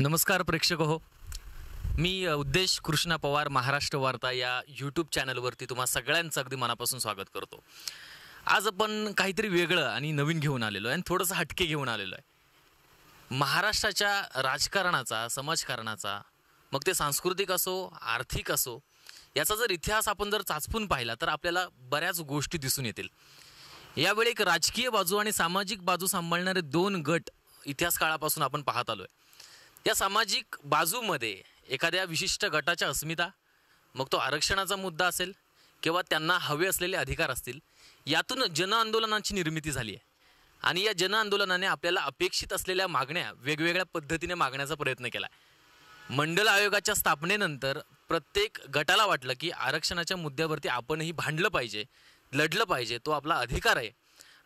नमस्कार प्रेक्षक हो मी उद्देश कृष्णा पवार महाराष्ट्र वार्ता या यूट्यूब चॅनलवरती तुम्हा सगळ्यांचं अगदी मनापासून स्वागत करतो आज आपण काहीतरी वेगळं आणि नवीन घेऊन आलेलो आहे आणि थोडंसं हटके घेऊन आलेलो आहे महाराष्ट्राच्या राजकारणाचा समाजकारणाचा मग ते सांस्कृतिक असो आर्थिक असो याचा जर इतिहास आपण जर चाचपून पाहिला तर आपल्याला बऱ्याच गोष्टी दिसून येतील यावेळी एक राजकीय बाजू आणि सामाजिक बाजू सांभाळणारे दोन गट इतिहास काळापासून आपण पाहत आलो आहे या सामाजिक बाजूमध्ये एखाद्या विशिष्ट गटाच्या अस्मिता मग तो आरक्षणाचा मुद्दा असेल किंवा त्यांना हवे असलेले अधिकार असतील यातून जनआंदोलनाची निर्मिती झाली आहे आणि या जनआंदोलनाने आपल्याला अपेक्षित असलेल्या मागण्या वेगवेगळ्या पद्धतीने मागण्याचा प्रयत्न केला मंडल आयोगाच्या स्थापनेनंतर प्रत्येक गटाला वाटलं की आरक्षणाच्या मुद्द्यावरती आपणही भांडलं पाहिजे लढलं पाहिजे तो आपला अधिकार आहे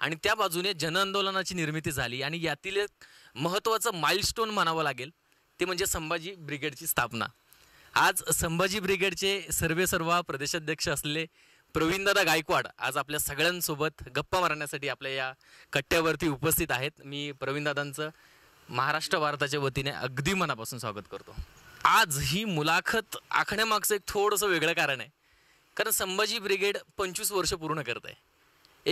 आणि त्या बाजूने जनआंदोलनाची निर्मिती झाली आणि यातील एक महत्त्वाचं माइलस्टोन म्हणावं लागेल ते म्हणजे संभाजी ब्रिगेडची स्थापना आज संभाजी ब्रिगेडचे सर्वे सर्व प्रदेशाध्यक्ष असलेले प्रवीणदादा गायकवाड आज आपल्या सगळ्यांसोबत गप्पा मारण्यासाठी आपल्या या कट्ट्यावरती उपस्थित आहेत मी प्रवीणदादांचं महाराष्ट्र भारताच्या वतीने अगदी मनापासून स्वागत करतो आज ही मुलाखत आखण्यामागचं एक थोडंसं वेगळं कारण आहे कारण संभाजी ब्रिगेड पंचवीस वर्ष पूर्ण करत आहे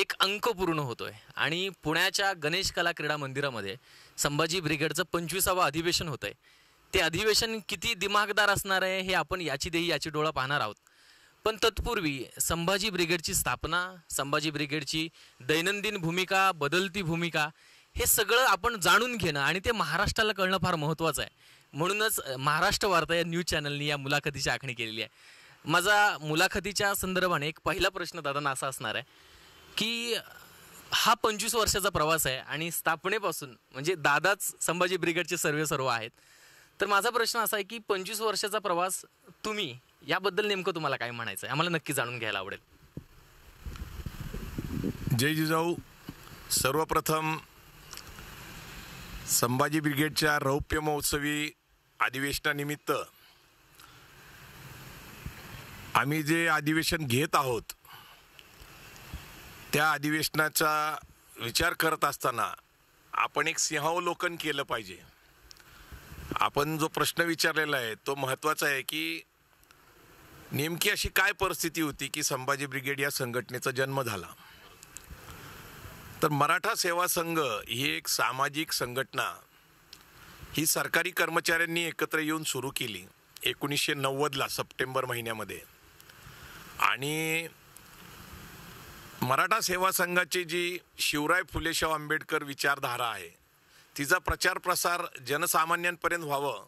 एक अंक पूर्ण होतोय आणि पुण्याच्या गणेश कला क्रीडा मंदिरामध्ये संभाजी ब्रिगेडचं पंचवीसावं अधिवेशन होतं आहे ते अधिवेशन किती दिमागदार असणार आहे हे आपण याची देही याची डोळा पाहणार आहोत पण तत्पूर्वी संभाजी ब्रिगेडची स्थापना संभाजी ब्रिगेडची दैनंदिन भूमिका बदलती भूमिका हे सगळं आपण जाणून घेणं आणि ते महाराष्ट्राला कळणं फार महत्त्वाचं आहे म्हणूनच महाराष्ट्र वार्ता या न्यूज चॅनलनी या मुलाखतीची आखणी केलेली आहे माझा मुलाखतीच्या संदर्भाने एक पहिला प्रश्न दादांना असा असणार आहे की हा पंचवीस वर्षाचा प्रवास आहे आणि स्थापनेपासून म्हणजे दादाच संभाजी ब्रिगेडचे सर्वे सर्व आहेत तर माझा प्रश्न असा आहे की पंचवीस वर्षाचा प्रवास तुम्ही याबद्दल नेमकं तुम्हाला काय म्हणायचं आहे आम्हाला नक्की जाणून घ्यायला आवडेल जय जिजाऊ सर्वप्रथम संभाजी ब्रिगेडच्या रौप्य महोत्सवी अधिवेशनानिमित्त आम्ही जे अधिवेशन घेत आहोत त्या अधिवेशनाचा विचार करत असताना आपण एक सिंहावलोकन केलं पाहिजे आपण जो प्रश्न विचारलेला आहे तो महत्त्वाचा आहे की नेमकी अशी काय परिस्थिती होती की संभाजी ब्रिगेड या संघटनेचा जन्म झाला तर मराठा सेवा संघ ही एक सामाजिक संघटना ही सरकारी कर्मचाऱ्यांनी एकत्र येऊन सुरू केली एकोणीसशे नव्वदला सप्टेंबर महिन्यामध्ये आणि मराठा सेवा संघाची जी शिवराय फुले शाह आंबेडकर विचारधारा आहे तिचा प्रचार प्रसार जनसामान्यांपर्यंत व्हावं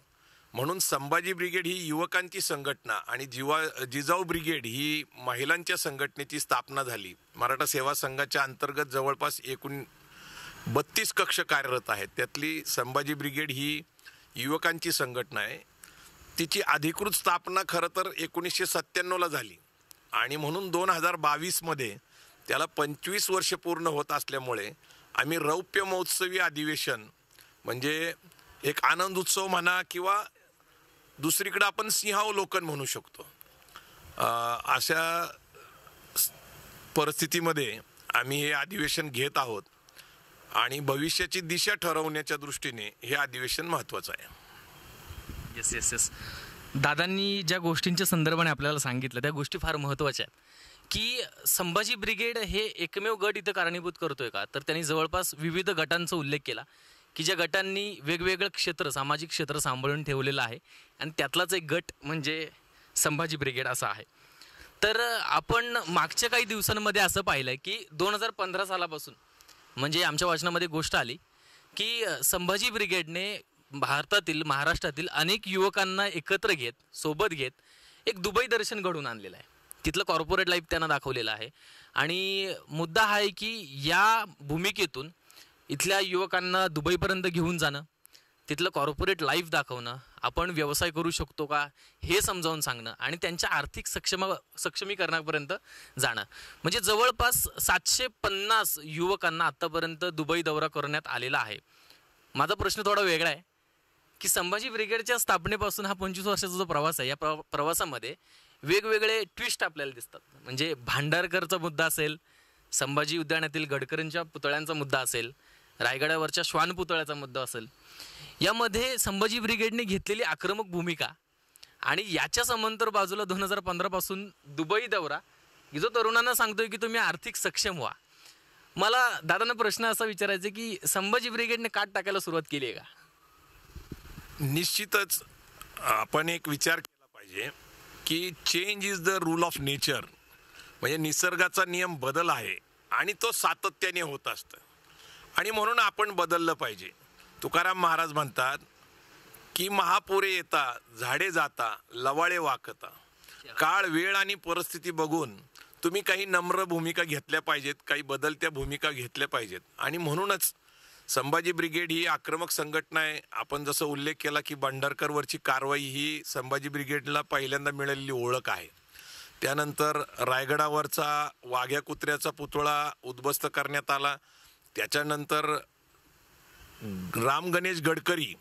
म्हणून संभाजी ब्रिगेड ही युवकांची संघटना आणि जिवा जिजाऊ ब्रिगेड ही महिलांच्या संघटनेची स्थापना झाली मराठा सेवा संघाच्या अंतर्गत जवळपास एकूण बत्तीस कक्ष कार्यरत आहेत त्यातली संभाजी ब्रिगेड ही युवकांची संघटना आहे तिची अधिकृत स्थापना खरं तर एकोणीसशे सत्त्याण्णवला झाली आणि म्हणून दोन हजार बावीसमध्ये त्याला पंचवीस वर्ष पूर्ण होत असल्यामुळे आम्ही रौप्य महोत्सवी अधिवेशन म्हणजे एक आनंद उत्सव म्हणा किंवा दुसरीकडं आपण सिंहावलोकन म्हणू शकतो अशा परिस्थितीमध्ये आम्ही हे अधिवेशन घेत आहोत आणि भविष्याची दिशा ठरवण्याच्या दृष्टीने हे अधिवेशन महत्वाचं आहे येस येस येस दादांनी ज्या गोष्टींच्या संदर्भाने आपल्याला सांगितलं त्या गोष्टी फार महत्त्वाच्या आहेत की संभाजी ब्रिगेड हे एकमेव गट इथं कारणीभूत करतोय का तर त्यांनी जवळपास विविध गटांचा उल्लेख केला की ज्या गटांनी वेगवेगळं क्षेत्र सामाजिक क्षेत्र सांभाळून ठेवलेलं आहे आणि त्यातलाच एक गट म्हणजे संभाजी ब्रिगेड असा आहे तर आपण मागच्या काही दिवसांमध्ये असं पाहिलं आहे की दोन हजार पंधरा सालापासून म्हणजे आमच्या वाचनामध्ये गोष्ट आली की संभाजी ब्रिगेडने भारतातील महाराष्ट्रातील अनेक युवकांना एकत्र घेत सोबत घेत एक दुबई दर्शन घडून आणलेलं आहे तिथलं कॉर्पोरेट लाईफ त्यांना दाखवलेलं आहे आणि मुद्दा हा आहे की या भूमिकेतून इथल्या युवकांना दुबईपर्यंत घेऊन जाणं तिथलं कॉर्पोरेट लाईफ दाखवणं आपण व्यवसाय करू शकतो का हे समजावून सांगणं आणि त्यांच्या आर्थिक सक्षम सक्षमीकरणापर्यंत जाणं म्हणजे जवळपास सातशे पन्नास युवकांना आत्तापर्यंत दुबई दौरा करण्यात आलेला आहे माझा प्रश्न थोडा वेगळा आहे की संभाजी ब्रिगेडच्या स्थापनेपासून हा पंचवीस वर्षाचा जो प्रवास आहे या प्रवासामध्ये वेगवेगळे ट्विस्ट आपल्याला दिसतात म्हणजे भांडारकरचा मुद्दा असेल संभाजी उद्यानातील गडकरींच्या पुतळ्यांचा मुद्दा असेल रायगडावरच्या पुतळ्याचा मुद्दा असेल यामध्ये संभाजी ब्रिगेडने घेतलेली आक्रमक भूमिका आणि याच्या समांतर बाजूला दोन हजार पंधरापासून दुबई दौरा की जो तरुणांना सांगतोय की तुम्ही आर्थिक सक्षम व्हा मला दादांना प्रश्न असा विचारायचा की संभाजी ब्रिगेडने काट टाकायला सुरुवात केली आहे का निश्चितच आपण एक विचार केला पाहिजे की change is the rule of nature म्हणजे निसर्गाचा नियम बदल आहे आणि तो सातत्याने होत असतं आणि म्हणून आपण बदललं पाहिजे तुकाराम महाराज म्हणतात की महापुरे येता झाडे जाता लवाळे वाकता काळ वेळ आणि परिस्थिती बघून तुम्ही काही नम्र भूमिका घेतल्या पाहिजेत काही बदलत्या भूमिका घेतल्या पाहिजेत आणि म्हणूनच संभाजी ब्रिगेड ही आक्रमक संघटना आहे आपण जसं उल्लेख केला की भांडारकरवरची कारवाई ही संभाजी ब्रिगेडला पहिल्यांदा मिळालेली ओळख आहे त्यानंतर रायगडावरचा वाघ्या कुत्र्याचा पुतळा उद्ध्वस्त करण्यात आला त्याच्यानंतर राम गणेश गडकरी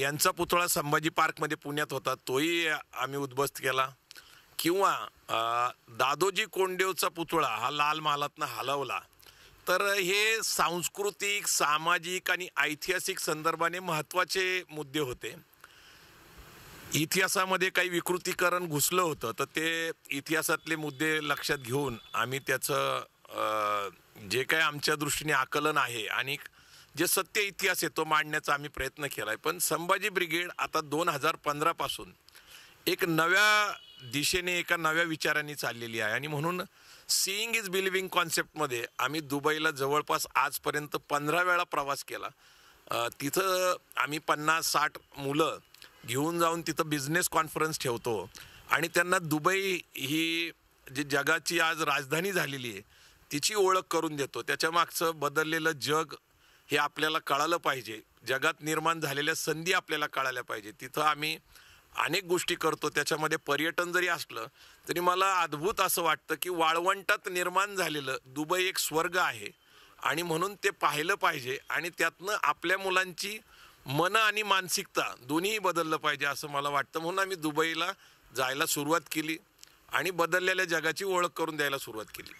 यांचा पुतळा संभाजी पार्कमध्ये पुण्यात होता तोही आम्ही उद्ध्वस्त केला किंवा दादोजी कोंडेवचा पुतळा हा लाल महालातनं हलवला तर हे सांस्कृतिक सामाजिक आणि ऐतिहासिक संदर्भाने महत्त्वाचे मुद्दे होते इतिहासामध्ये काही विकृतीकरण घुसलं होतं तर ते इतिहासातले मुद्दे लक्षात घेऊन आम्ही त्याचं जे काय आमच्या दृष्टीने आकलन आहे आणि जे सत्य इतिहास आहे तो मांडण्याचा आम्ही प्रयत्न केला आहे पण संभाजी ब्रिगेड आता दोन हजार पंधरापासून एक नव्या दिशेने एका नव्या विचाराने चाललेली आहे आणि म्हणून सीईंग इज बिलिव्हिंग कॉन्सेप्टमध्ये आम्ही दुबईला जवळपास आजपर्यंत पंधरा वेळा प्रवास केला तिथं आम्ही पन्नास साठ मुलं घेऊन जाऊन तिथं बिझनेस कॉन्फरन्स ठेवतो आणि त्यांना दुबई ही जी जगाची आज राजधानी झालेली आहे तिची ओळख करून देतो त्याच्या मागचं बदललेलं जग हे आपल्याला कळालं पाहिजे जगात निर्माण झालेल्या संधी आपल्याला कळायला पाहिजे तिथं आम्ही अनेक गोष्टी करतो त्याच्यामध्ये पर्यटन जरी असलं तरी मला अद्भुत असं वाटतं की वाळवंटात निर्माण झालेलं दुबई एक स्वर्ग आहे आणि म्हणून ते पाहिलं पाहिजे आणि त्यातनं आपल्या मुलांची मन आणि मानसिकता दोन्ही बदललं पाहिजे असं मला वाटतं म्हणून आम्ही दुबईला जायला सुरुवात केली आणि बदललेल्या जगाची ओळख करून द्यायला सुरुवात केली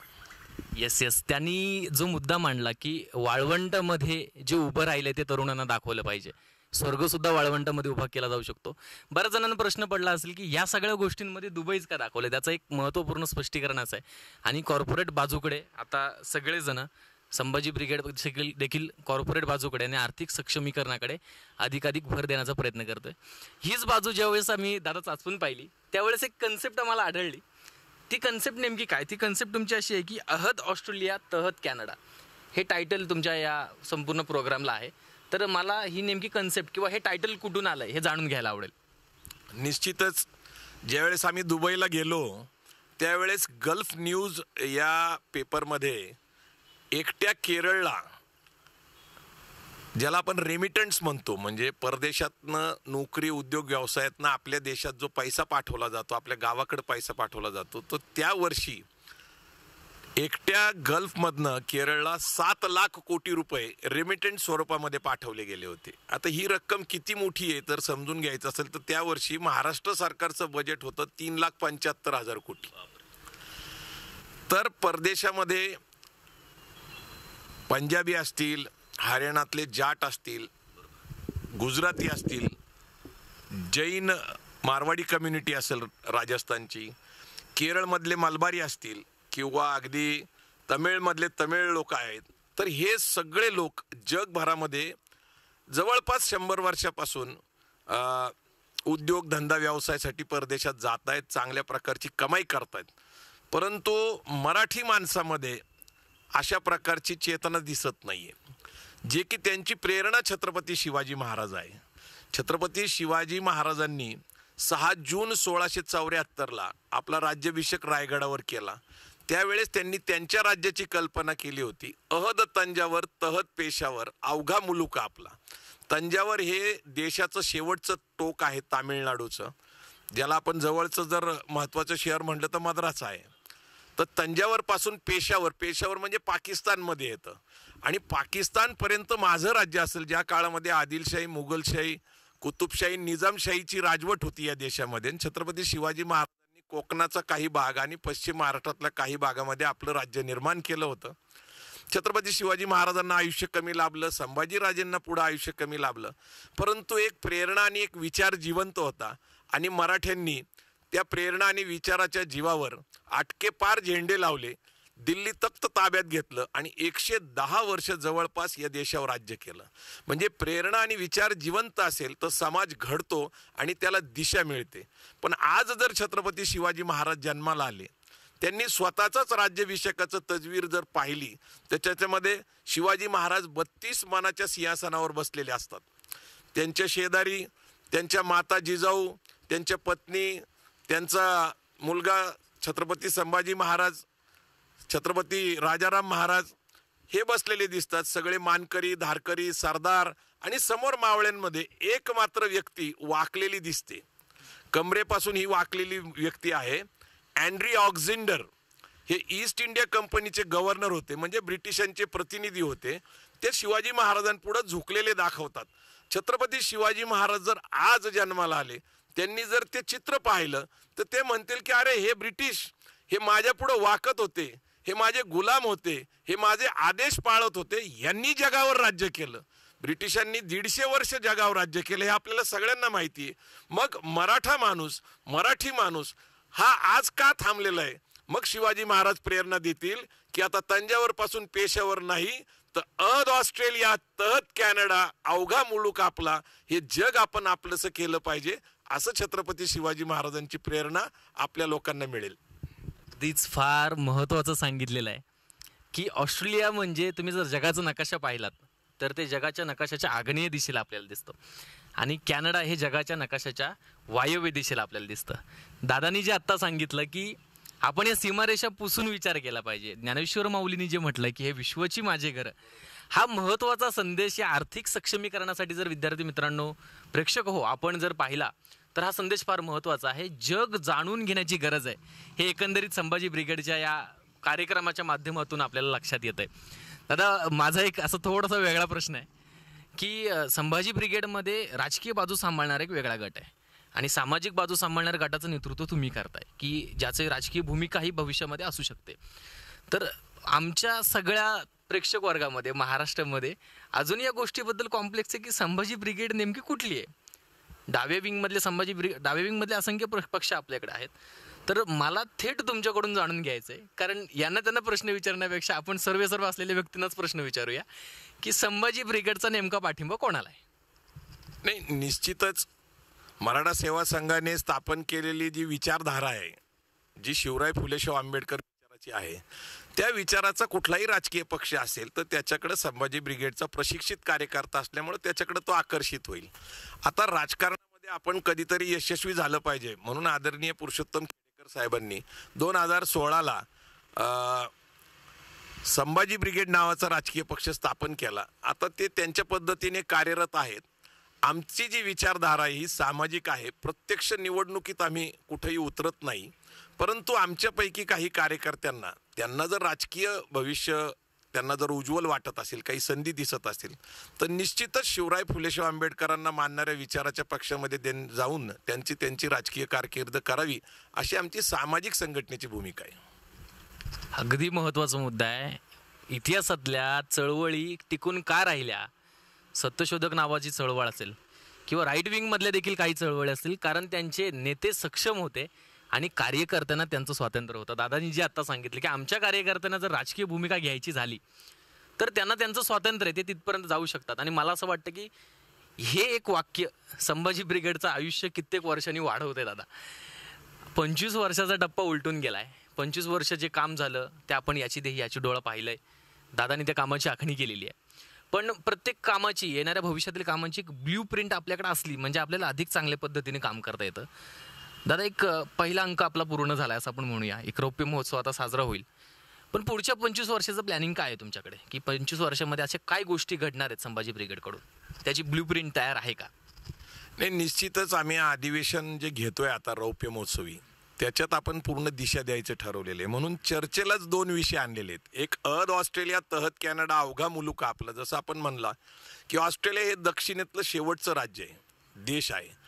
येस येस त्यांनी जो मुद्दा मांडला की वाळवंटमध्ये जे उभं राहिले ते तरुणांना दाखवलं पाहिजे स्वर्गसुद्धा वाळवंटामध्ये उभा केला जाऊ शकतो बऱ्याच जणांना प्रश्न पडला असेल की या सगळ्या गोष्टींमध्ये दुबईच का दाखवलं त्याचं एक महत्त्वपूर्ण स्पष्टीकरण असं आहे आणि कॉर्पोरेट बाजूकडे आता सगळेजण संभाजी ब्रिगेड देखील कॉर्पोरेट बाजूकडे आणि आर्थिक सक्षमीकरणाकडे अधिकाधिक भर देण्याचा प्रयत्न करतोय हीच बाजू ज्यावेळेस आम्ही दादा चाचपून पाहिली त्यावेळेस एक कन्सेप्ट आम्हाला आढळली ती कन्सेप्ट नेमकी काय ती कन्सेप्ट तुमची अशी आहे की अहद ऑस्ट्रेलिया तहत कॅनडा हे टायटल तुमच्या या संपूर्ण प्रोग्रामला आहे तर मला ही नेमकी कन्सेप्ट किंवा हे टायटल कुठून आलं आहे हे जाणून घ्यायला आवडेल निश्चितच ज्यावेळेस आम्ही दुबईला गेलो त्यावेळेस गल्फ न्यूज या पेपरमध्ये एकट्या केरळला ज्याला आपण रेमिटन्स म्हणतो म्हणजे परदेशातनं नोकरी उद्योग व्यवसायातनं आपल्या देशात जो पैसा पाठवला जातो आपल्या गावाकडे पैसा पाठवला जातो तो त्या वर्षी एकट्या गल्फमधनं केरळला सात लाख कोटी रुपये रेमिटंट स्वरूपामध्ये पाठवले गेले होते आता ही रक्कम किती मोठी आहे तर समजून घ्यायचं असेल तर त्या वर्षी महाराष्ट्र सरकारचं बजेट होतं तीन लाख पंच्याहत्तर हजार कोटी तर परदेशामध्ये पंजाबी असतील हरियाणातले जाट असतील गुजराती असतील जैन मारवाडी कम्युनिटी असेल राजस्थानची केरळमधले मालबारी असतील किंवा अगदी तमिळमधले तमिळ लोक आहेत तर हे सगळे लोक जगभरामध्ये जवळपास शंभर वर्षापासून उद्योगधंदा व्यवसायासाठी परदेशात जात आहेत चांगल्या प्रकारची कमाई करत आहेत परंतु मराठी माणसामध्ये अशा प्रकारची चेतना दिसत नाही आहे जे की त्यांची प्रेरणा छत्रपती शिवाजी महाराज आहे छत्रपती शिवाजी महाराजांनी सहा जून सोळाशे चौऱ्याहत्तरला आपला राज्याभिषेक रायगडावर केला त्यावेळेस त्यांनी त्यांच्या राज्याची कल्पना केली होती अहद तंजावर तहद पेशावर अवघा मुलुका आपला तंजावर हे देशाचं शेवटचं टोक आहे तामिळनाडूचं ज्याला आपण जवळचं जर महत्त्वाचं शहर म्हटलं तर मद्रास आहे तर तंजावरपासून पेशावर पेशावर म्हणजे पाकिस्तानमध्ये येतं आणि पाकिस्तानपर्यंत माझं राज्य असेल ज्या काळामध्ये आदिलशाही मुघलशाही कुतुबशाही निजामशाहीची राजवट होती या देशामध्ये छत्रपती शिवाजी महाराजांनी कोकणाचा काही भाग आणि पश्चिम महाराष्ट्रातल्या काही भागामध्ये आपलं राज्य निर्माण केलं होतं छत्रपती शिवाजी महाराजांना आयुष्य कमी लाभलं संभाजीराजेंना पुढं आयुष्य कमी लाभलं परंतु एक प्रेरणा आणि एक विचार जिवंत होता आणि मराठ्यांनी त्या प्रेरणा आणि विचाराच्या जीवावर आटकेपार झेंडे लावले दिल्ली तप्त ताब्यात घेतलं आणि एकशे दहा वर्ष जवळपास या देशावर राज्य केलं म्हणजे प्रेरणा आणि विचार जिवंत असेल तर समाज घडतो आणि त्याला दिशा मिळते पण आज जर छत्रपती शिवाजी महाराज जन्माला आले त्यांनी स्वतःचाच राज्याभिषेकाचं तजवीर जर पाहिली तर त्याच्यामध्ये शिवाजी महाराज बत्तीस मानाच्या सिंहासनावर बसलेले असतात त्यांच्या शेजारी त्यांच्या माता जिजाऊ त्यांच्या पत्नी त्यांचा मुलगा छत्रपती संभाजी महाराज छत्रपती राजाराम महाराज हे बसलेले दिसतात सगळे मानकरी धारकरी सरदार आणि समोर मावळ्यांमध्ये एक मात्र व्यक्ती वाकलेली दिसते कमरेपासून ही वाकलेली व्यक्ती आहे अँड्री ऑक्झिंडर हे ईस्ट इंडिया कंपनीचे गव्हर्नर होते म्हणजे ब्रिटिशांचे प्रतिनिधी होते ते शिवाजी महाराजांपुढं झुकलेले दाखवतात छत्रपती शिवाजी महाराज जर आज जन्माला आले त्यांनी जर ते चित्र पाहिलं तर ते म्हणतील की अरे हे ब्रिटिश हे माझ्या पुढे वाकत होते हे माझे गुलाम होते हे माझे आदेश पाळत होते यांनी जगावर राज्य केलं ब्रिटिशांनी दीडशे वर्ष जगावर राज्य केलं हे आपल्याला सगळ्यांना माहिती आहे मग मराठा माणूस मराठी माणूस हा आज का थांबलेला आहे मग शिवाजी महाराज प्रेरणा देतील की आता तंजावर पासून पेशावर नाही तर अद ऑस्ट्रेलिया तहत कॅनडा अवघा मुळूक आपला हे जग आपण आपलंसं केलं पाहिजे असं छत्रपती शिवाजी महाराजांची प्रेरणा आपल्या लोकांना मिळेल अगदीच फार महत्त्वाचं सांगितलेलं आहे की ऑस्ट्रेलिया म्हणजे तुम्ही जर जगाचा नकाशा पाहिलात तर ते जगाच्या नकाशाच्या आग्नेय दिशेला आपल्याला दिसतं आणि कॅनडा हे जगाच्या नकाशाच्या वायव्य दिशेला आपल्याला दिसतं दादानी जे आत्ता सांगितलं की आपण या सीमारेषा पुसून विचार केला पाहिजे ज्ञानेश्वर माऊलींनी जे म्हटलं की हे विश्वची माझे घर हा महत्त्वाचा संदेश या आर्थिक सक्षमीकरणासाठी जर विद्यार्थी मित्रांनो प्रेक्षक हो आपण जर पाहिला तर हा संदेश फार महत्त्वाचा आहे जग जाणून घेण्याची गरज आहे हे एकंदरीत संभाजी ब्रिगेडच्या या कार्यक्रमाच्या माध्यमातून आपल्याला लक्षात येत आहे दादा माझा एक असा थोडासा वेगळा प्रश्न आहे की संभाजी ब्रिगेडमध्ये राजकीय बाजू सांभाळणारा एक वेगळा गट आहे आणि सामाजिक बाजू सांभाळणाऱ्या गटाचं नेतृत्व तुम्ही करताय की ज्याचे राजकीय भूमिका ही भविष्यामध्ये असू शकते तर आमच्या सगळ्या प्रेक्षक वर्गामध्ये महाराष्ट्रामध्ये अजून या गोष्टीबद्दल कॉम्प्लेक्स आहे की संभाजी ब्रिगेड नेमकी कुठली आहे डावे विंगमधले संभाजी ब्रिग डावे विंगमधले असंख्य पक्ष आपल्याकडे आहेत तर मला थेट तुमच्याकडून जाणून घ्यायचं आहे कारण यांना त्यांना प्रश्न विचारण्यापेक्षा आपण सर्व सर्व असलेल्या व्यक्तींनाच प्रश्न विचारूया की संभाजी ब्रिगेडचा नेमका पाठिंबा कोणाला आहे नाही निश्चितच मराठा सेवा संघाने स्थापन केलेली जी विचारधारा आहे जी शिवराय फुले शिव आंबेडकर विचाराची आहे त्या विचाराचा कुठलाही राजकीय पक्ष असेल तर त्याच्याकडं संभाजी ब्रिगेडचा प्रशिक्षित कार्यकर्ता असल्यामुळं त्याच्याकडं तो आकर्षित होईल आता राजकारणामध्ये आपण कधीतरी यशस्वी झालं पाहिजे म्हणून आदरणीय पुरुषोत्तम खेडेकर साहेबांनी दोन हजार सोळाला संभाजी ब्रिगेड नावाचा राजकीय पक्ष स्थापन केला आता ते त्यांच्या पद्धतीने कार्यरत आहेत आमची जी विचारधारा ही सामाजिक आहे प्रत्यक्ष निवडणुकीत आम्ही कुठेही उतरत नाही परंतु आमच्यापैकी काही कार्यकर्त्यांना त्यांना जर राजकीय भविष्य त्यांना जर उज्ज्वल वाटत असेल काही संधी दिसत असतील तर निश्चितच शिवराय फुलेशाह आंबेडकरांना मानणाऱ्या विचाराच्या पक्षामध्ये दे जाऊन त्यांची त्यांची राजकीय कारकीर्द करावी अशी आमची सामाजिक संघटनेची भूमिका आहे अगदी महत्त्वाचा मुद्दा आहे इतिहासातल्या चळवळी टिकून का राहिल्या सत्यशोधक नावाची चळवळ असेल किंवा राईट विंगमधल्या देखील काही चळवळी असतील कारण त्यांचे नेते सक्षम होते आणि कार्यकर्त्यांना त्यांचं स्वातंत्र्य होतं दादांनी जे आत्ता सांगितलं की आमच्या कार्यकर्त्यांना जर राजकीय भूमिका घ्यायची झाली तर त्यांना त्यांचं स्वातंत्र्य ते तिथपर्यंत जाऊ शकतात आणि मला असं वाटतं की हे एक वाक्य संभाजी ब्रिगेडचं आयुष्य कित्येक वर्षांनी वाढवते दादा पंचवीस वर्षाचा टप्पा उलटून गेला आहे पंचवीस वर्ष जे काम झालं ते आपण याची देही याची डोळा पाहिलं आहे दादानी त्या कामाची आखणी केलेली आहे पण प्रत्येक कामाची येणाऱ्या भविष्यातील कामाची एक ब्ल्यू प्रिंट आपल्याकडे असली म्हणजे आपल्याला अधिक चांगल्या पद्धतीने काम करता येतं दादा एक पहिला अंक आपला पूर्ण झाला असं आपण म्हणूया एक रौप्य महोत्सव आता साजरा होईल पण पुढच्या पंचवीस वर्षाचं प्लॅनिंग काय आहे तुमच्याकडे की पंचवीस वर्षामध्ये असे काय गोष्टी घडणार आहेत संभाजी ब्रिगेडकडून त्याची ब्ल्यू प्रिंट तयार आहे का नाही निश्चितच आम्ही अधिवेशन जे घेतोय आता रौप्य महोत्सवी त्याच्यात आपण पूर्ण दिशा द्यायचं ठरवलेलं आहे म्हणून चर्चेलाच दोन विषय आणलेले आहेत एक अध ऑस्ट्रेलिया तहत कॅनडा अवघा मुलुका आपला जसं आपण म्हणला की ऑस्ट्रेलिया हे दक्षिणेतलं शेवटचं राज्य आहे देश आहे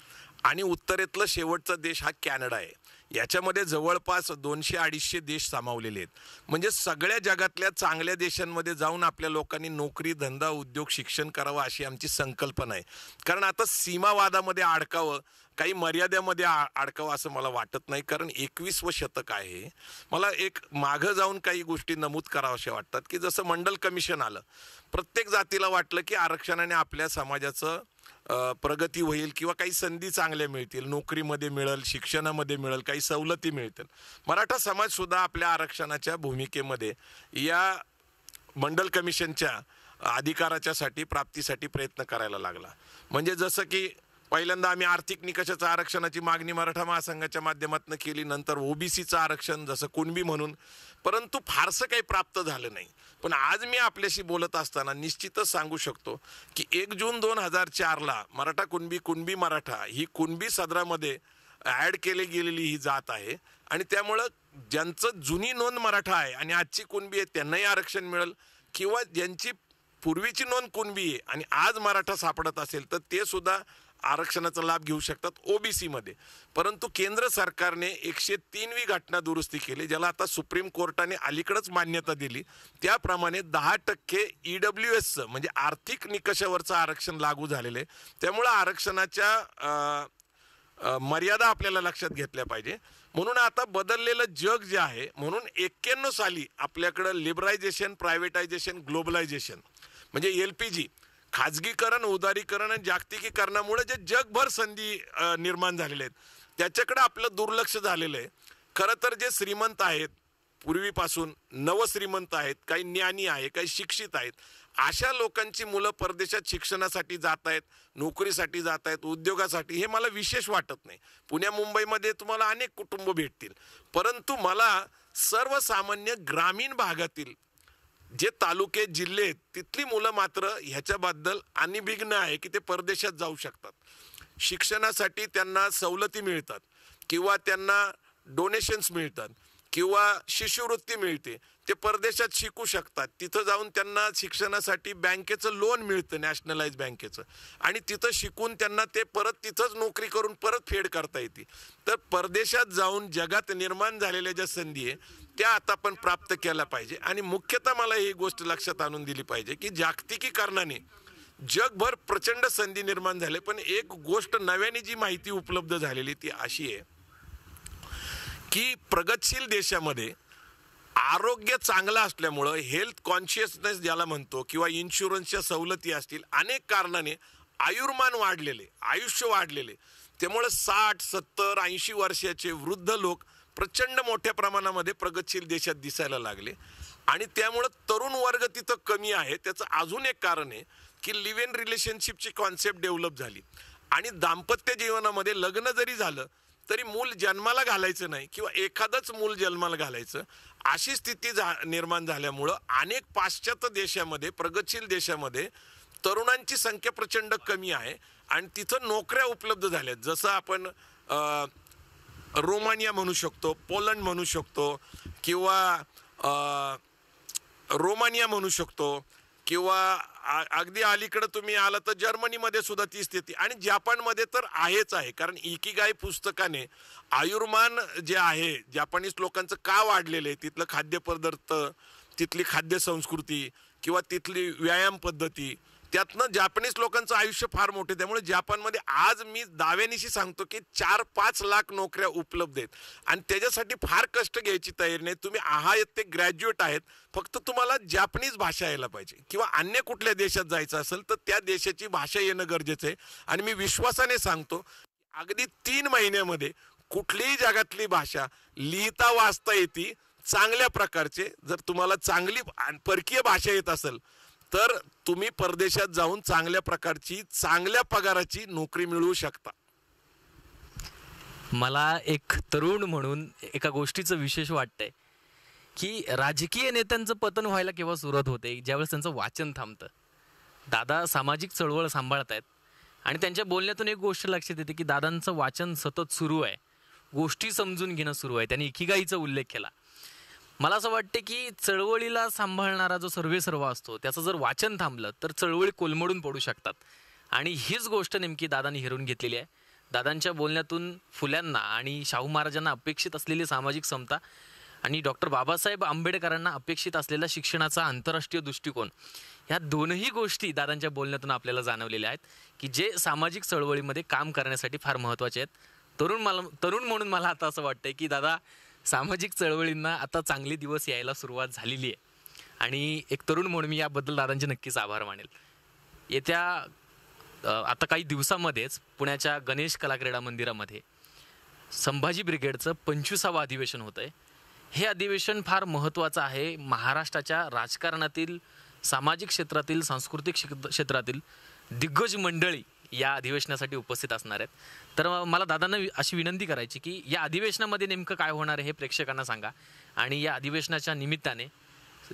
आणि उत्तरेतलं शेवटचा देश हा कॅनडा आहे याच्यामध्ये जवळपास दोनशे अडीचशे देश सामावलेले आहेत म्हणजे सगळ्या जगातल्या चांगल्या देशांमध्ये जाऊन आपल्या लोकांनी नोकरी धंदा उद्योग शिक्षण करावं अशी आमची संकल्पना आहे कारण आता सीमावादामध्ये अडकावं काही मर्यादेमध्ये अडकावं असं मला वाटत नाही कारण एकवीसवं शतक आहे मला एक मागं जाऊन काही गोष्टी नमूद कराव्याशा वाटतात की जसं मंडल कमिशन आलं प्रत्येक जातीला वाटलं की आरक्षणाने आपल्या समाजाचं प्रगती होईल किंवा काही संधी चांगल्या मिळतील नोकरीमध्ये मिळेल शिक्षणामध्ये मिळेल काही सवलती मिळतील मराठा समाजसुद्धा आपल्या आरक्षणाच्या भूमिकेमध्ये या मंडल कमिशनच्या अधिकाराच्यासाठी प्राप्तीसाठी प्रयत्न करायला लागला म्हणजे जसं की पहिल्यांदा आम्ही आर्थिक निकषाच्या आरक्षणाची मागणी मराठा महासंघाच्या माध्यमातून केली नंतर ओबीसीचं आरक्षण जसं कुणबी म्हणून परंतु फारसं काही प्राप्त झालं नाही पण आज मी आपल्याशी बोलत असताना निश्चितच सांगू शकतो की एक जून दोन हजार चारला मराठा कुणबी कुणबी मराठा ही कुणबी सदरामध्ये ॲड केली गेलेली ही जात आहे आणि त्यामुळं ज्यांचं जुनी नोंद मराठा आहे आणि आजची कुणबी आहे त्यांनाही आरक्षण मिळेल किंवा ज्यांची पूर्वीची नोंद कुणबी आहे आणि आज मराठा सापडत असेल तर ते सुद्धा आरक्षणाचा लाभ घेऊ शकतात ओबीसीमध्ये परंतु केंद्र सरकारने एकशे तीनवी घटना दुरुस्ती केली ज्याला आता सुप्रीम कोर्टाने अलीकडंच मान्यता दिली त्याप्रमाणे दहा टक्के ई e डब्ल्यू एसचं म्हणजे आर्थिक निकषावरचं आरक्षण लागू झालेलं आहे त्यामुळं आरक्षणाच्या मर्यादा आपल्याला लक्षात घेतल्या पाहिजे म्हणून आता बदललेलं जग जे आहे म्हणून एक्क्याण्णव साली आपल्याकडं लिबरायझेशन प्रायव्हेटायझेशन ग्लोबलायझेशन म्हणजे एल पी जी खाजगीकरण उदारीकरण आणि जागतिकीकरणामुळे जे जगभर संधी निर्माण झालेल्या आहेत त्याच्याकडे आपलं दुर्लक्ष झालेलं आहे खरं तर जे श्रीमंत आहेत पूर्वीपासून नवश्रीमंत आहेत काही ज्ञानी आहे काही शिक्षित आहेत अशा लोकांची मुलं परदेशात शिक्षणासाठी जात आहेत नोकरीसाठी जात आहेत उद्योगासाठी हे मला विशेष वाटत नाही पुण्या मुंबईमध्ये तुम्हाला अनेक कुटुंब भेटतील परंतु मला सर्वसामान्य ग्रामीण भागातील जे तालुके जिल्हे आहेत तिथली मुलं मात्र ह्याच्याबद्दल अनिभिग्न आहे की ते परदेशात जाऊ शकतात शिक्षणासाठी त्यांना सवलती मिळतात किंवा त्यांना डोनेशन्स मिळतात किंवा शिष्यवृत्ती मिळते ते परदेशात शिकू शकतात तिथं जाऊन त्यांना शिक्षणासाठी बँकेचं लोन मिळतं नॅशनलाइज बँकेचं आणि तिथं शिकून त्यांना ते परत तिथंच नोकरी करून परत फेड करता येते तर परदेशात जाऊन जगात निर्माण झालेल्या ज्या संधी आहे त्या आता आपण प्राप्त केल्या पाहिजे आणि मुख्यतः मला ही गोष्ट लक्षात आणून दिली पाहिजे की जागतिकीकरणाने जगभर प्रचंड संधी निर्माण झाले पण एक गोष्ट नव्याने जी माहिती उपलब्ध झालेली ती अशी आहे की प्रगतशील देशामध्ये आरोग्य चांगलं असल्यामुळं हेल्थ कॉन्शियसनेस ज्याला म्हणतो किंवा इन्शुरन्सच्या सवलती असतील अनेक कारणाने आयुर्मान वाढलेले आयुष्य वाढलेले त्यामुळे साठ सत्तर ऐंशी वर्षाचे वृद्ध लोक प्रचंड मोठ्या प्रमाणामध्ये प्रगतशील देशात दिसायला लागले आणि त्यामुळं तरुण वर्ग तिथं कमी आहे त्याचं अजून एक कारण आहे की लिव्ह इन रिलेशनशिपची कॉन्सेप्ट डेव्हलप झाली आणि दाम्पत्य जीवनामध्ये लग्न जरी झालं तरी मूल जन्माला घालायचं नाही किंवा एखादंच मूल जन्माला घालायचं अशी स्थिती जा निर्माण झाल्यामुळं अनेक पाश्चात्य देशामध्ये प्रगतशील देशामध्ये तरुणांची संख्या प्रचंड कमी आहे आणि तिथं नोकऱ्या उपलब्ध झाल्यात जसं आपण रोमानिया म्हणू शकतो पोलंड म्हणू शकतो किंवा रोमानिया म्हणू शकतो किंवा अगदी अलीकडं तुम्ही आला तर जर्मनीमध्ये सुद्धा ती स्थिती आणि जपानमध्ये तर आहेच आहे कारण इकीगाई पुस्तकाने आयुर्मान जे आहे जपानीज लोकांचं का वाढलेलं आहे तिथलं खाद्यपदार्थ तिथली खाद्यसंस्कृती किंवा तिथली व्यायाम पद्धती त्यातनं जापानीज लोकांचं आयुष्य फार मोठे त्यामुळे जपानमध्ये आज मी दाव्यानिशी सांगतो की चार पाच लाख नोकऱ्या उपलब्ध आहेत आणि त्याच्यासाठी फार कष्ट घ्यायची तयारी नाही तुम्ही आहात ते ग्रॅज्युएट आहेत फक्त तुम्हाला जापानीज भाषा यायला पाहिजे किंवा अन्य कुठल्या देशात जायचं असेल तर त्या देशाची भाषा येणं गरजेचं आहे आणि मी विश्वासाने सांगतो अगदी तीन महिन्यामध्ये कुठलीही जगातली भाषा लिहिता वाचता येते चांगल्या प्रकारचे जर तुम्हाला चांगली परकीय भाषा येत असेल तर तुम्ही परदेशात जाऊन चांगल्या प्रकारची चांगल्या पगाराची नोकरी मिळवू शकता मला एक तरुण म्हणून एका गोष्टीचं विशेष वाटतंय की राजकीय नेत्यांचं पतन व्हायला केव्हा सुरुवात होते ज्यावेळेस त्यांचं वाचन थांबतं दादा सामाजिक चळवळ सांभाळत आहेत आणि त्यांच्या बोलण्यातून एक गोष्ट लक्षात येते की दादांचं वाचन सतत सुरू आहे गोष्टी समजून घेणं सुरू आहे त्यांनी इकिगाईचा उल्लेख केला मला असं वाटते की चळवळीला सांभाळणारा जो सर्वे सर्व असतो त्याचं जर वाचन थांबलं तर चळवळी कोलमडून पडू शकतात आणि हीच गोष्ट नेमकी दादांनी हिरून घेतलेली आहे दादांच्या बोलण्यातून फुल्यांना आणि शाहू महाराजांना अपेक्षित असलेली सामाजिक समता आणि डॉक्टर बाबासाहेब आंबेडकरांना अपेक्षित असलेला शिक्षणाचा आंतरराष्ट्रीय दृष्टिकोन ह्या दोनही गोष्टी दादांच्या बोलण्यातून आपल्याला जाणवलेल्या आहेत की जे सामाजिक चळवळीमध्ये काम करण्यासाठी फार महत्त्वाचे आहेत तरुण मला तरुण म्हणून मला आता असं वाटतंय की दादा सामाजिक चळवळींना आता चांगले दिवस यायला सुरुवात झालेली आहे आणि एक तरुण म्हणून मी याबद्दल दादांचे नक्कीच आभार मानेल येत्या आता काही दिवसामध्येच पुण्याच्या गणेश कलाक्रीडा मंदिरामध्ये संभाजी ब्रिगेडचं पंचवीसावं अधिवेशन होतं आहे हे अधिवेशन फार महत्त्वाचं आहे महाराष्ट्राच्या राजकारणातील सामाजिक क्षेत्रातील सांस्कृतिक क्षेत्रातील दिग्गज मंडळी या अधिवेशनासाठी उपस्थित असणार आहेत तर मला दादांना अशी विनंती करायची की या अधिवेशनामध्ये नेमकं काय होणार आहे हे प्रेक्षकांना सांगा आणि या अधिवेशनाच्या निमित्ताने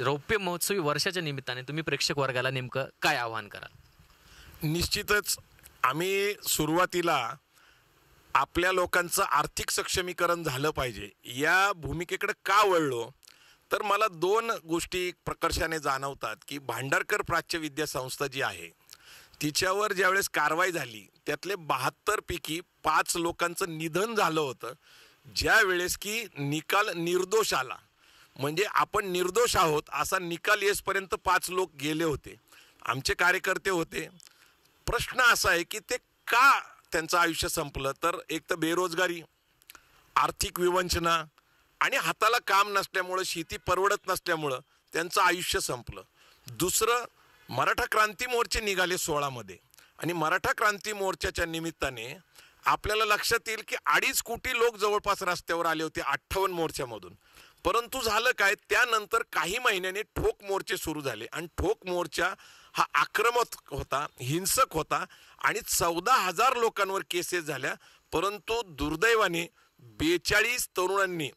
रौप्य महोत्सवी वर्षाच्या निमित्ताने तुम्ही प्रेक्षक वर्गाला नेमकं काय आवाहन कराल निश्चितच आम्ही सुरुवातीला आपल्या लोकांचं आर्थिक सक्षमीकरण झालं पाहिजे या भूमिकेकडे का वळलो तर मला दोन गोष्टी प्रकर्षाने जाणवतात की भांडारकर प्राच्य विद्या संस्था जी आहे तिच्यावर ज्यावेळेस कारवाई झाली त्यातले बहात्तरपैकी पाच लोकांचं निधन झालं होतं ज्यावेळेस की निकाल निर्दोष आला म्हणजे आपण निर्दोष आहोत असा निकाल येसपर्यंत पाच लोक गेले होते आमचे कार्यकर्ते होते प्रश्न असा आहे की ते का त्यांचं आयुष्य संपलं तर एक तर बेरोजगारी आर्थिक विवंचना आणि हाताला काम नसल्यामुळं शेती परवडत नसल्यामुळं त्यांचं आयुष्य संपलं दुसरं मराठा क्रांती मोर्चे निघाले सोळामध्ये आणि मराठा क्रांती मोर्चाच्या निमित्ताने आपल्याला लक्षात येईल की अडीच कोटी लोक जवळपास रस्त्यावर आले होते अठ्ठावन्न मोर्चामधून परंतु झालं काय त्यानंतर काही महिन्याने ठोक मोर्चे सुरू झाले आणि ठोक मोर्चा हा आक्रमक होता हिंसक होता आणि चौदा हजार लोकांवर केसेस झाल्या परंतु दुर्दैवाने बेचाळीस तरुणांनी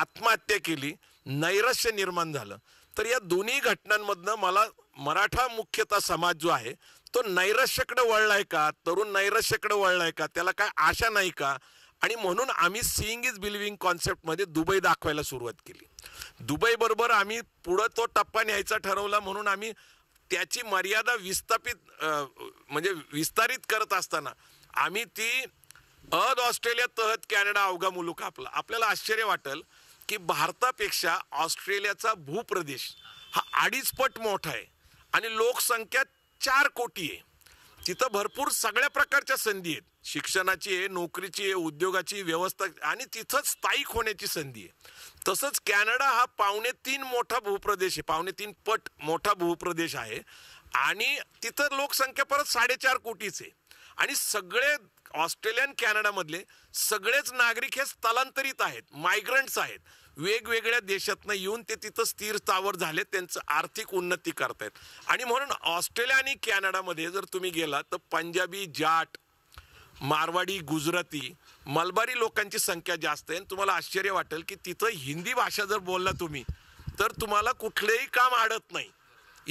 आत्महत्या केली नैराश्य निर्माण झालं तर या दोन्ही घटनांमधनं मला मराठा मुख्यतः समाज जो आहे तो नैराश्याकडे वळलाय का तरुण नैराश्याकडे वळलाय का त्याला काय आशा नाही का आणि म्हणून आम्ही सिईंग इज बिलिव्हिंग कॉन्सेप्टमध्ये दुबई दाखवायला सुरुवात केली दुबईबरोबर आम्ही पुढं तो टप्पा न्यायचा ठरवला म्हणून आम्ही त्याची मर्यादा विस्थापित म्हणजे विस्तारित करत असताना आम्ही ती अद ऑस्ट्रेलिया तहत कॅनडा अवघा मुलूक आपला आपल्याला आश्चर्य वाटेल की भारतापेक्षा ऑस्ट्रेलियाचा भूप्रदेश हा अडीच पट मोठा आहे आणि लोकसंख्या चार कोटी आहे तिथं भरपूर सगळ्या प्रकारच्या संधी आहेत शिक्षणाची आहे नोकरीची आहे उद्योगाची व्यवस्था आणि तिथं स्थायिक होण्याची संधी आहे तसंच कॅनडा हा पावणे तीन मोठा भूप्रदेश आहे पावणे तीन पट मोठा भूप्रदेश आहे आणि तिथं लोकसंख्या परत साडेचार कोटीच आहे आणि सगळे ऑस्ट्रेलियन कॅनडामधले सगळेच नागरिक हे स्थलांतरित आहेत मायग्रंट्स आहेत वेगवेगळ्या देशातनं येऊन ते तिथं स्थिर स्थावर झाले त्यांचं आर्थिक उन्नती करतायत आणि म्हणून ऑस्ट्रेलिया आणि कॅनडामध्ये जर तुम्ही गेला तर पंजाबी जाट मारवाडी गुजराती मलबारी लोकांची संख्या जास्त आहे आणि तुम्हाला आश्चर्य वाटेल की तिथं हिंदी भाषा जर बोलला तुम्ही तर तुम्हाला कुठलेही काम आडत नाही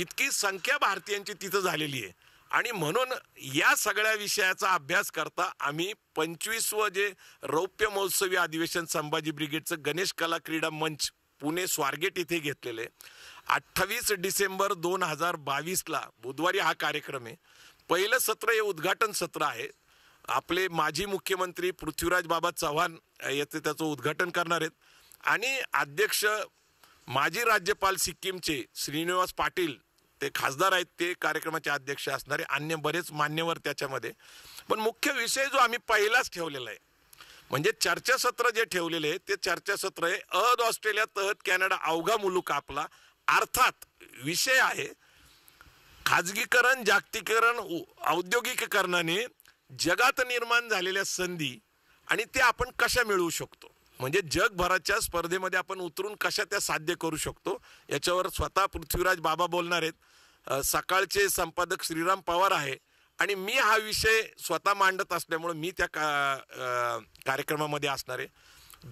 इतकी संख्या भारतीयांची तिथं झालेली आहे आणि म्हणून या सगळ्या विषयाचा अभ्यास करता आम्ही पंचवीसवं जे रौप्य महोत्सवी अधिवेशन संभाजी ब्रिगेडचं गणेश कला क्रीडा मंच पुणे स्वारगेट इथे घेतलेले अठ्ठावीस डिसेंबर दोन हजार बावीसला बुधवारी हा कार्यक्रम आहे पहिलं सत्र हे उद्घाटन सत्र आहे आपले माजी मुख्यमंत्री पृथ्वीराज बाबा चव्हाण येथे त्याचं उद्घाटन करणार आहेत आणि अध्यक्ष माजी राज्यपाल सिक्कीमचे श्रीनिवास पाटील ते खासदार आहेत ते कार्यक्रमाचे अध्यक्ष असणारे अन्य बरेच मान्यवर त्याच्यामध्ये पण मुख्य विषय जो आम्ही पहिलाच ठेवलेला आहे म्हणजे चर्चासत्र जे ठेवलेले आहे ते चर्चासत्र आहे अहद ऑस्ट्रेलिया तहत कॅनडा अवघा मुलूक आपला अर्थात विषय आहे खाजगीकरण जागतिकीकरण औद्योगिकीकरणाने जगात निर्माण झालेल्या संधी आणि ते आपण कशा मिळवू शकतो म्हणजे जगभराच्या स्पर्धेमध्ये आपण उतरून कशा त्या साध्य करू शकतो याच्यावर स्वतः पृथ्वीराज बाबा बोलणार आहेत सकाळचे संपादक श्रीराम पवार आहे आणि मी हा विषय स्वतः मांडत असल्यामुळे मी त्या का कार्यक्रमामध्ये असणार आहे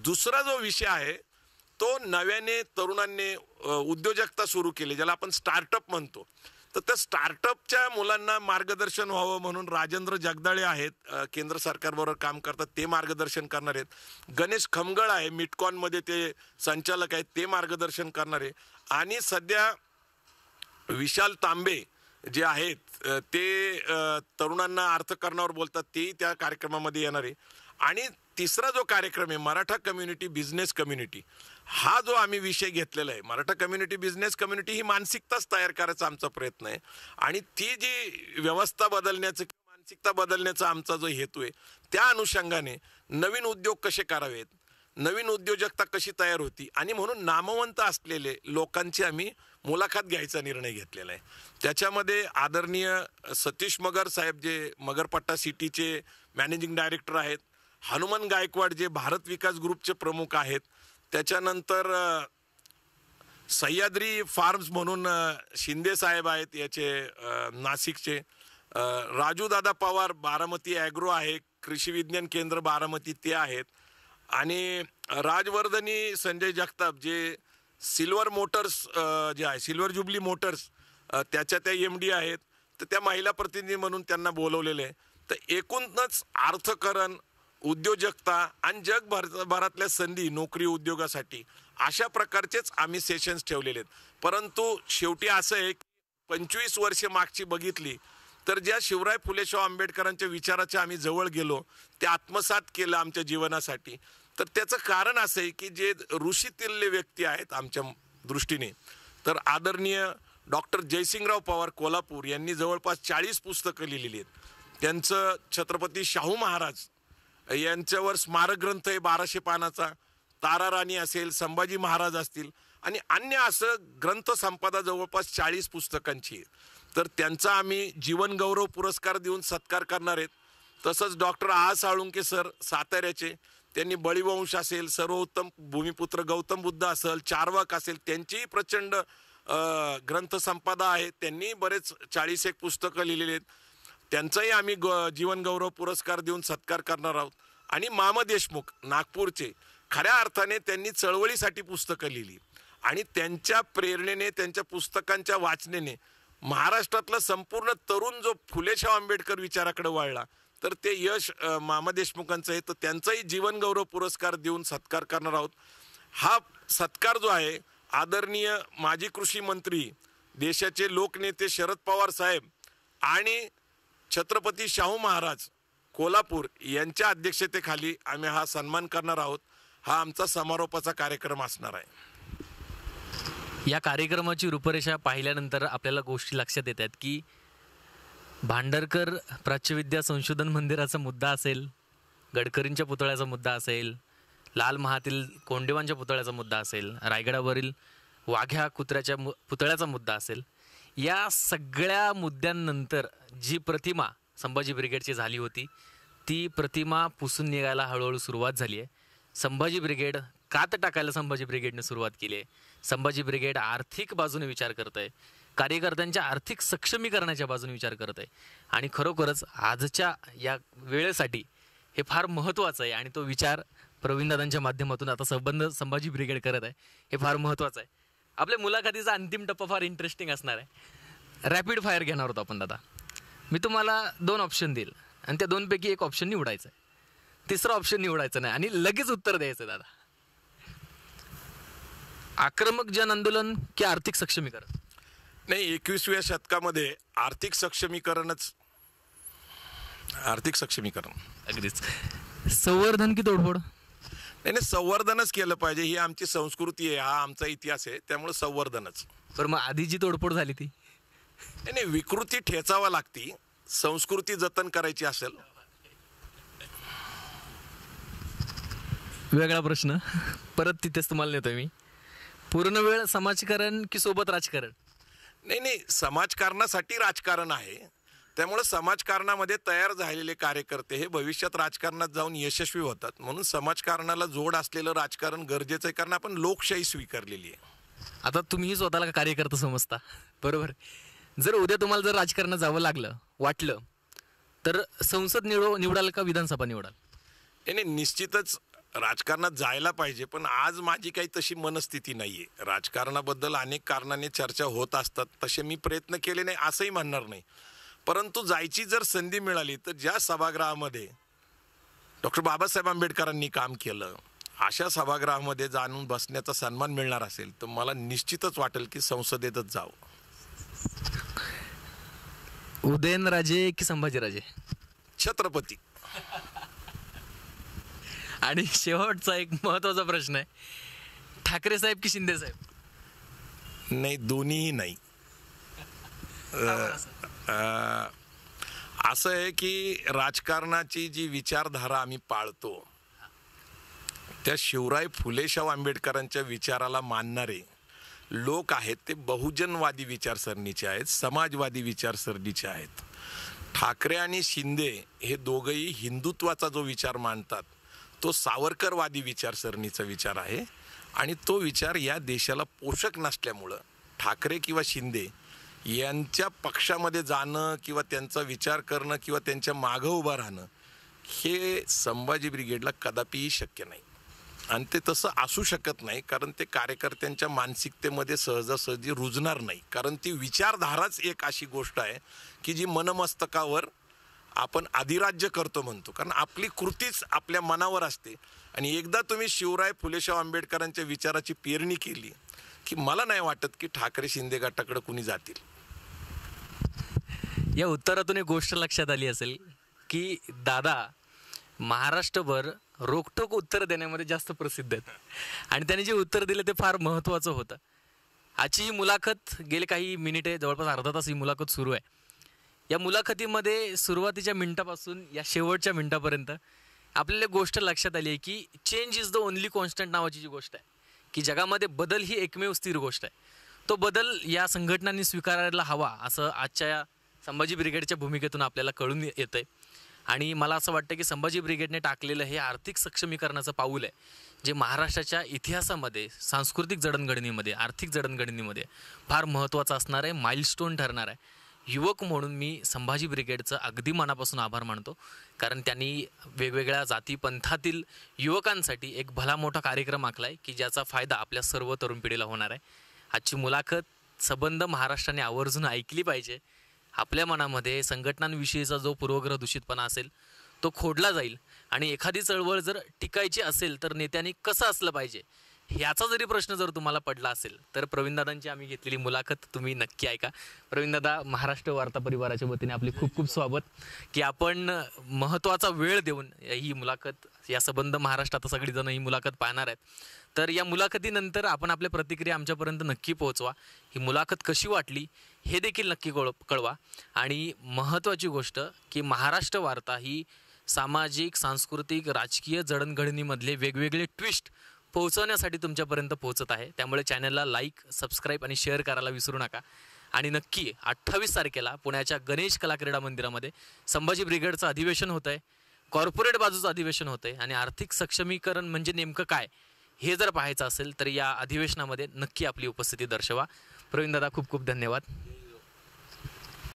दुसरा जो विषय आहे तो नव्याने तरुणांनी उद्योजकता सुरू केली ज्याला आपण स्टार्टअप म्हणतो तर त्या स्टार्टअपच्या मुलांना मार्गदर्शन व्हावं म्हणून राजेंद्र जगदाळे आहेत केंद्र सरकारबरोबर काम करतात ते मार्गदर्शन करणार आहेत गणेश खमगळ आहे मिटकॉनमध्ये ते संचालक आहेत ते मार्गदर्शन करणारे आणि सध्या विशाल तांबे जे आहेत ते तरुणांना अर्थकरणावर बोलतात तेही त्या कार्यक्रमामध्ये येणार आहे आणि तिसरा जो कार्यक्रम आहे मराठा कम्युनिटी बिझनेस कम्युनिटी हा जो आम्ही विषय घेतलेला आहे मराठा कम्युनिटी बिझनेस कम्युनिटी ही मानसिकताच तयार करायचा आमचा प्रयत्न आहे आणि ती जी व्यवस्था बदलण्याचं मानसिकता बदलण्याचा आमचा जो हेतू आहे त्या अनुषंगाने नवीन उद्योग कसे करावेत नवीन उद्योजकता कशी तयार होती आणि म्हणून नामवंत असलेले लोकांची आम्ही मुलाखत घ्यायचा निर्णय घेतलेला आहे त्याच्यामध्ये आदरणीय सतीश मगर साहेब जे मगरपट्टा सिटीचे मॅनेजिंग डायरेक्टर आहेत हनुमान गायकवाड जे भारत विकास ग्रुपचे प्रमुख आहेत त्याच्यानंतर सह्याद्री फार्म्स म्हणून शिंदे साहेब आहेत याचे नाशिकचे राजूदादा पवार बारामती ॲग्रो आहे कृषी विज्ञान केंद्र बारामती ते आहेत आणि राजवर्धनी संजय जगताप जे सिल्वर मोटर्स जे आहे सिल्वर जुबली मोटर्स त्याच्या त्या एम डी आहेत तर त्या महिला प्रतिनिधी म्हणून त्यांना बोलवलेले आहे तर एकूणच अर्थकरण उद्योजकता आणि जगभर भरातल्या संधी नोकरी उद्योगासाठी अशा प्रकारचेच आम्ही सेशन्स ठेवलेले आहेत परंतु शेवटी असं आहे पंचवीस वर्षे मागची बघितली तर ज्या शिवराय फुलेशाह आंबेडकरांच्या विचाराच्या आम्ही जवळ गेलो ते आत्मसात केलं आमच्या जीवनासाठी तर त्याचं कारण असं आहे की जे ऋषीतिल्य व्यक्ती आहेत आमच्या दृष्टीने तर आदरणीय डॉक्टर जयसिंगराव पवार कोल्हापूर यांनी जवळपास चाळीस पुस्तकं लिहिलेली आहेत त्यांचं छत्रपती शाहू महाराज यांच्यावर स्मारक ग्रंथ आहे बाराशे पानाचा तारा राणी असेल संभाजी महाराज असतील आणि अन्य असं ग्रंथ संपदा जवळपास चाळीस पुस्तकांची आहे तर त्यांचा आम्ही जीवनगौरव पुरस्कार देऊन सत्कार करणार आहेत तसंच डॉक्टर आ साळुंके सर साताऱ्याचे त्यांनी बळीवंश असेल सर्वोत्तम भूमिपुत्र गौतम बुद्ध असेल चारवाक असेल त्यांचीही प्रचंड ग्रंथसंपदा आहे त्यांनी बरेच चाळीस एक पुस्तकं लिहिलेली आहेत त्यांचाही आम्ही ग जीवनगौरव पुरस्कार देऊन सत्कार करणार आहोत आणि माम देशमुख नागपूरचे खऱ्या अर्थाने त्यांनी चळवळीसाठी पुस्तकं लिहिली आणि त्यांच्या प्रेरणेने त्यांच्या पुस्तकांच्या वाचनेने महाराष्ट्रातलं संपूर्ण तरुण जो फुलेशाह आंबेडकर विचाराकडे वळला तर ते यश मामा देशमुखांचं आहे तर त्यांचाही जीवनगौरव पुरस्कार देऊन सत्कार करणार आहोत हा सत्कार जो आहे आदरणीय माजी कृषी मंत्री देशाचे लोकनेते शरद पवार साहेब आणि छत्रपती शाहू महाराज कोल्हापूर यांच्या अध्यक्षतेखाली आम्ही हा सन्मान करणार आहोत हा आमचा समारोपाचा कार्यक्रम असणार आहे या कार्यक्रमाची रूपरेषा पाहिल्यानंतर आपल्याला गोष्टी लक्षात येतात की भांडरकर प्राच्यविद्या संशोधन मंदिराचा मुद्दा असेल गडकरींच्या पुतळ्याचा मुद्दा असेल लाल महातील कोंडेवांच्या पुतळ्याचा मुद्दा असेल रायगडावरील वाघ्या कुत्र्याच्या मु पुतळ्याचा मुद्दा असेल या सगळ्या मुद्द्यांनंतर जी प्रतिमा संभाजी ब्रिगेडची झाली होती ती प्रतिमा पुसून निघायला हळूहळू सुरुवात झाली आहे संभाजी ब्रिगेड कात टाकायला संभाजी ब्रिगेडने सुरुवात केली आहे संभाजी ब्रिगेड आर्थिक बाजूने विचार करत आहे कार्यकर्त्यांच्या आर्थिक सक्षमीकरणाच्या बाजूने विचार करत आहे आणि खरोखरच आजच्या या वेळेसाठी हे फार महत्त्वाचं आहे आणि तो विचार प्रवीणदादांच्या माध्यमातून आता संबंध संभाजी ब्रिगेड करत आहे हे फार महत्त्वाचं आहे आपल्या मुलाखतीचा अंतिम टप्पा फार इंटरेस्टिंग असणार आहे रॅपिड फायर घेणार होतो आपण दादा मी तुम्हाला दोन ऑप्शन देईल आणि त्या दोनपैकी एक ऑप्शन निवडायचं आहे तिसरा ऑप्शन निवडायचं नाही आणि लगेच उत्तर द्यायचं दादा आक्रमक जन आंदोलन की आर्थिक सक्षमीकरण नाही एकवीसव्या शतकामध्ये आर्थिक सक्षमीकरणच आर्थिक सक्षमीकरण अगदीच संवर्धन की तोडफोड नाही नाही संवर्धनच केलं पाहिजे ही आमची संस्कृती आहे हा आमचा इतिहास आहे त्यामुळे संवर्धनच तर मग आधी जी तोडफोड झाली ती नाही नाही विकृती ठेचावा लागती संस्कृती जतन करायची असेल वेगळा प्रश्न परत तिथेच तुम्हाला नेतो मी पूर्ण वेळ समाजकारण की सोबत राजकारण नाही नाही समाजकारणासाठी राजकारण आहे त्यामुळे समाजकारणामध्ये तयार झालेले कार्यकर्ते हे भविष्यात राजकारणात जाऊन यशस्वी होतात म्हणून समाजकारणाला जोड असलेलं राजकारण गरजेचं आहे कारण आपण लोकशाही स्वीकारलेली आहे आता तुम्ही स्वतःला कार्यकर्ता समजता बरोबर जर उद्या तुम्हाला जर राजकारणात जावं लागलं वाटलं तर संसद निवड निवडाल का विधानसभा निवडाल नाही निश्चितच राजकारणात जायला पाहिजे पण आज माझी काही तशी मनस्थिती नाही आहे राजकारणाबद्दल अनेक कारणाने चर्चा होत असतात तसे मी प्रयत्न केले नाही असंही म्हणणार नाही परंतु जायची जर संधी मिळाली तर ज्या सभागृहामध्ये डॉक्टर बाबासाहेब आंबेडकरांनी काम केलं अशा सभागृहामध्ये जाणून बसण्याचा सन्मान मिळणार असेल तर मला निश्चितच वाटेल की संसदेतच जावं उदयनराजे की संभाजीराजे छत्रपती आणि शेवटचा एक महत्वाचा प्रश्न आहे ठाकरे साहेब की शिंदे साहेब नाही दोन्हीही नाही असं आहे की राजकारणाची जी विचारधारा आम्ही पाळतो त्या शिवराय फुलेशाव आंबेडकरांच्या विचाराला मानणारे लोक आहेत ते बहुजनवादी विचारसरणीचे आहेत समाजवादी विचारसरणीचे आहेत ठाकरे आणि शिंदे हे दोघंही हिंदुत्वाचा जो विचार मांडतात तो सावरकरवादी विचारसरणीचा विचार आहे आणि तो विचार या देशाला पोषक नसल्यामुळं ठाकरे किंवा शिंदे यांच्या पक्षामध्ये जाणं किंवा त्यांचा विचार करणं किंवा त्यांच्या मागं उभं राहणं हे संभाजी ब्रिगेडला कदापिही शक्य नाही आणि ते तसं असू शकत नाही कारण ते कार्यकर्त्यांच्या मानसिकतेमध्ये सहजासहजी रुजणार नाही कारण ती विचारधाराच एक अशी गोष्ट आहे की जी मनमस्तकावर आपण अधिराज्य करतो म्हणतो कारण आपली कृतीच आपल्या मनावर असते आणि एकदा तुम्ही शिवराय फुलेशाह आंबेडकरांच्या विचाराची पेरणी केली की मला नाही वाटत की ठाकरे शिंदे गटाकडे कुणी जातील या उत्तरातून एक गोष्ट लक्षात आली असेल की दादा महाराष्ट्रभर रोखोक उत्तर देण्यामध्ये जास्त प्रसिद्ध आहेत आणि त्यांनी जे उत्तर दिलं ते फार महत्त्वाचं होतं आजची ही मुलाखत गेले काही मिनिटे जवळपास अर्धा तास ही मुलाखत सुरू आहे या मुलाखतीमध्ये सुरुवातीच्या मिनिटापासून या शेवटच्या मिनटापर्यंत आपल्याला गोष्ट लक्षात आली आहे की change is the only constant नावाची जी गोष्ट आहे की जगामध्ये बदल ही एकमेव स्थिर गोष्ट आहे तो बदल या संघटनांनी स्वीकारायला हवा असं आजच्या या संभाजी ब्रिगेडच्या भूमिकेतून आपल्याला कळून येतं आहे आणि मला असं वाटतं की संभाजी ब्रिगेडने टाकलेलं हे आर्थिक सक्षमीकरणाचं पाऊल आहे जे महाराष्ट्राच्या इतिहासामध्ये सांस्कृतिक जडणघडणीमध्ये आर्थिक जडणघडणीमध्ये फार महत्त्वाचं असणार आहे माइलस्टोन ठरणार आहे युवक म्हणून मी संभाजी ब्रिगेडचं अगदी मनापासून आभार मानतो कारण त्यांनी वेगवेगळ्या जाती पंथातील युवकांसाठी एक भला मोठा कार्यक्रम आखला आहे की ज्याचा फायदा आपल्या सर्व तरुण पिढीला होणार आहे आजची मुलाखत सबंध महाराष्ट्राने आवर्जून ऐकली पाहिजे आपल्या मनामध्ये संघटनांविषयीचा जो पूर्वग्रह दूषितपणा असेल तो खोडला जाईल आणि एखादी चळवळ जर टिकायची असेल तर नेत्यांनी कसं असलं पाहिजे ह्याचा जरी प्रश्न जर तुम्हाला पडला असेल तर प्रवीणदादांची आम्ही घेतलेली मुलाखत तुम्ही नक्की ऐका प्रवीणदादा महाराष्ट्र वार्ता परिवाराच्या वतीने आपले खूप खूप स्वागत की आपण महत्त्वाचा वेळ देऊन ही मुलाखत या संबंध महाराष्ट्रात सगळीजण ही मुलाखत पाहणार आहेत तर या मुलाखतीनंतर आपण आपल्या प्रतिक्रिया आमच्यापर्यंत नक्की पोहोचवा ही मुलाखत कशी वाटली हे देखील नक्की कळ कळवा आणि महत्त्वाची गोष्ट की महाराष्ट्र वार्ता ही सामाजिक सांस्कृतिक राजकीय जडणघडणीमधले वेगवेगळे ट्विस्ट पोहोचवण्यासाठी तुमच्यापर्यंत पोहोचत आहे त्यामुळे चॅनलला लाईक सबस्क्राईब आणि शेअर करायला विसरू नका आणि नक्की अठ्ठावीस तारखेला पुण्याच्या गणेश कला क्रीडा मंदिरामध्ये संभाजी ब्रिगेडचं अधिवेशन होतं आहे कॉर्पोरेट बाजूचं अधिवेशन होतं आहे आणि आर्थिक सक्षमीकरण म्हणजे नेमकं काय हे जर पाहायचं असेल तर या अधिवेशनामध्ये नक्की आपली उपस्थिती दर्शवा प्रवीणदादा खूप खूप धन्यवाद